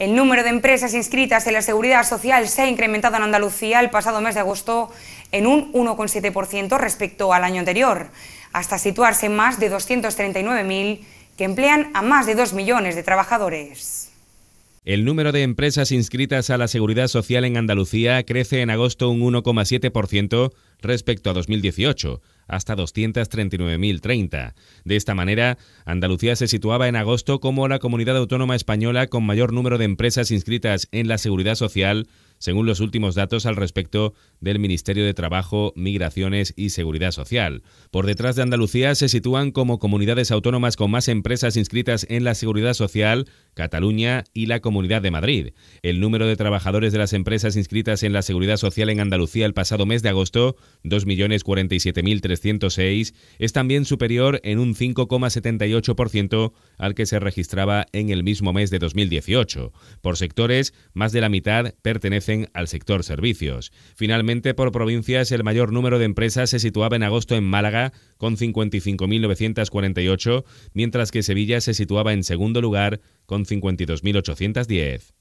El número de empresas inscritas en la seguridad social se ha incrementado en Andalucía el pasado mes de agosto en un 1,7% respecto al año anterior, hasta situarse en más de 239.000 que emplean a más de 2 millones de trabajadores. El número de empresas inscritas a la seguridad social en Andalucía crece en agosto un 1,7% respecto a 2018, hasta 239.030. De esta manera, Andalucía se situaba en agosto como la comunidad autónoma española con mayor número de empresas inscritas en la seguridad social según los últimos datos al respecto del Ministerio de Trabajo, Migraciones y Seguridad Social. Por detrás de Andalucía se sitúan como comunidades autónomas con más empresas inscritas en la seguridad social Cataluña y la Comunidad de Madrid. El número de trabajadores de las empresas inscritas en la Seguridad Social en Andalucía el pasado mes de agosto, 2.047.306, es también superior en un 5,78% al que se registraba en el mismo mes de 2018. Por sectores, más de la mitad pertenecen al sector servicios. Finalmente, por provincias, el mayor número de empresas se situaba en agosto en Málaga, con 55.948, mientras que Sevilla se situaba en segundo lugar con 52.810.